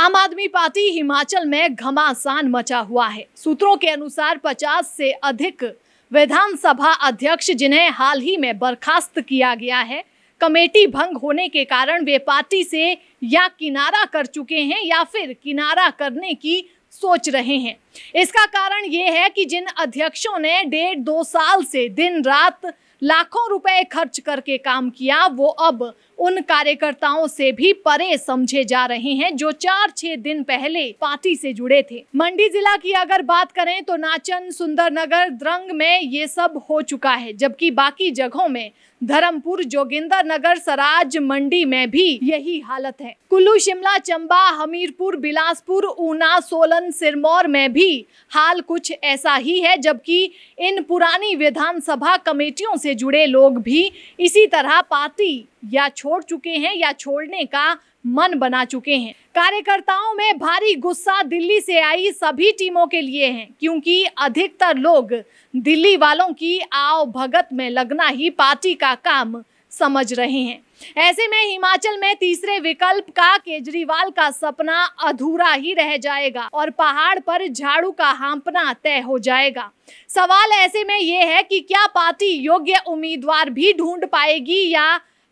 आम आदमी पार्टी हिमाचल में घमासान मचा हुआ है सूत्रों के अनुसार 50 से अधिक विधानसभा अध्यक्ष जिन्हें हाल ही में बर्खास्त किया गया है कमेटी भंग होने के कारण वे पार्टी से या किनारा कर चुके हैं या फिर किनारा करने की सोच रहे हैं इसका कारण ये है कि जिन अध्यक्षों ने डेढ़ दो साल से दिन रात लाखों रुपए खर्च करके काम किया वो अब उन कार्यकर्ताओं से भी परे समझे जा रहे हैं जो चार छह दिन पहले पार्टी से जुड़े थे मंडी जिला की अगर बात करें तो नाचन सुंदरनगर द्रंग में ये सब हो चुका है जबकि बाकी जगहों में धर्मपुर जोगिंदर नगर सराज मंडी में भी यही हालत है कुल्लू शिमला चंबा हमीरपुर बिलासपुर ऊना सोलन सिरमौर में भी हाल कुछ ऐसा ही है जबकि इन पुरानी विधानसभा कमेटियों से से जुड़े लोग भी इसी तरह पार्टी या छोड़ चुके हैं या छोड़ने का मन बना चुके हैं कार्यकर्ताओं में भारी गुस्सा दिल्ली से आई सभी टीमों के लिए है क्योंकि अधिकतर लोग दिल्ली वालों की आओ भगत में लगना ही पार्टी का काम समझ रहे हैं ऐसे में हिमाचल में तीसरे विकल्प का केजरीवाल का सपना अधूरा ही रह जाएगा और पहाड़ पर झाड़ू का हांपना तय हो जाएगा सवाल ऐसे में ये है कि क्या पार्टी योग्य उम्मीदवार भी ढूंढ पाएगी या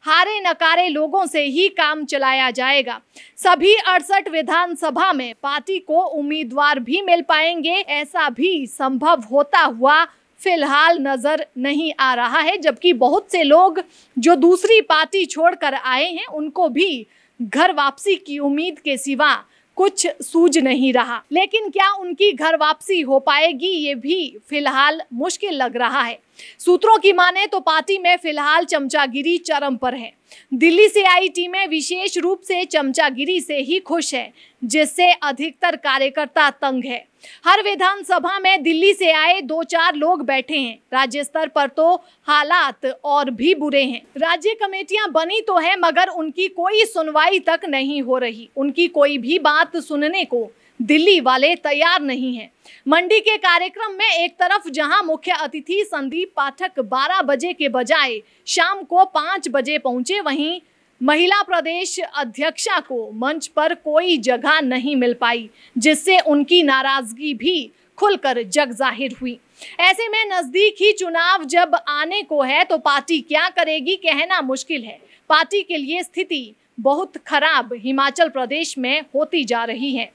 हारे नकारे लोगों से ही काम चलाया जाएगा सभी अड़सठ विधानसभा में पार्टी को उम्मीदवार भी मिल पाएंगे ऐसा भी संभव होता हुआ फिलहाल नज़र नहीं आ रहा है जबकि बहुत से लोग जो दूसरी पार्टी छोड़कर आए हैं उनको भी घर वापसी की उम्मीद के सिवा कुछ सूझ नहीं रहा लेकिन क्या उनकी घर वापसी हो पाएगी ये भी फिलहाल मुश्किल लग रहा है सूत्रों की माने तो पार्टी में फिलहाल चमचागिरी चरम पर है दिल्ली से आई टीमें विशेष रूप से चमचागिरी से ही खुश है जिससे अधिकतर कार्यकर्ता तंग है हर विधानसभा में दिल्ली से आए दो चार लोग बैठे हैं राज्य स्तर पर तो हालात और भी बुरे हैं राज्य कमेटियां बनी तो है मगर उनकी कोई सुनवाई तक नहीं हो रही उनकी कोई भी बात सुनने को दिल्ली वाले तैयार नहीं हैं मंडी के कार्यक्रम में एक तरफ जहां मुख्य अतिथि संदीप पाठक 12 बजे के बजाय शाम को 5 बजे पहुंचे वहीं महिला प्रदेश अध्यक्षा को मंच पर कोई जगह नहीं मिल पाई जिससे उनकी नाराजगी भी खुलकर जग जाहिर हुई ऐसे में नजदीक ही चुनाव जब आने को है तो पार्टी क्या करेगी कहना मुश्किल है पार्टी के लिए स्थिति बहुत खराब हिमाचल प्रदेश में होती जा रही है